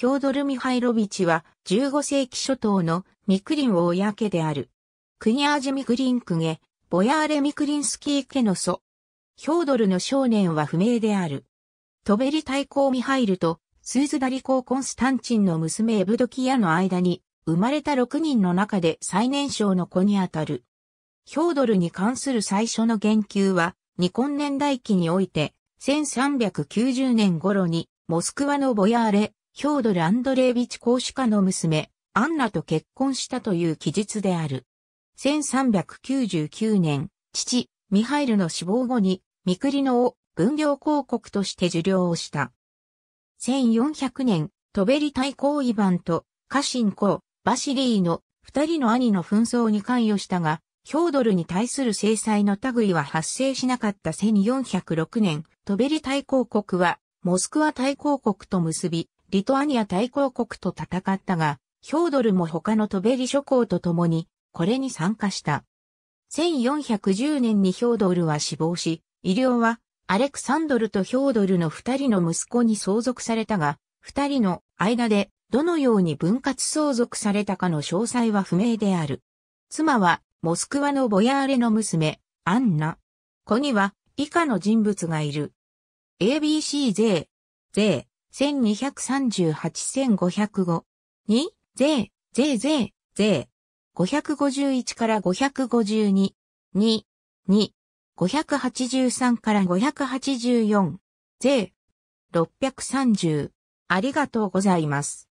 ヒョードル・ミハイロビチは15世紀初頭のミクリン王家家である。クニャージミクリンクゲ、ボヤーレ・ミクリンスキー家の祖。ヒョードルの少年は不明である。トベリ大公ミハイルとスーズダリ公コンスタンチンの娘エブドキアの間に生まれた6人の中で最年少の子にあたる。ヒョードルに関する最初の言及は、ニコン年代記において、1390年頃に、モスクワのボヤーレ、ヒョードル・アンドレービチ公主家の娘、アンナと結婚したという記述である。1399年、父、ミハイルの死亡後に、ミクリノを分業公国として受領をした。1400年、トベリ大公イヴァンと家臣公、バシリーの二人の兄の紛争に関与したが、ヒョードルに対する制裁の類は発生しなかった1406年、トベリ大公国はモスクワ大公国と結び、リトアニア大公国と戦ったが、ヒョードルも他のトベリ諸侯と共に、これに参加した。1410年にヒョードルは死亡し、医療はアレクサンドルとヒョードルの二人の息子に相続されたが、二人の間でどのように分割相続されたかの詳細は不明である。妻はモスクワのボヤーレの娘、アンナ。子には以下の人物がいる。ABC 税、税。1 2 3 8 5 0 5 2、税、税、税、税。551から552。に、に。583から584。税、630。ありがとうございます。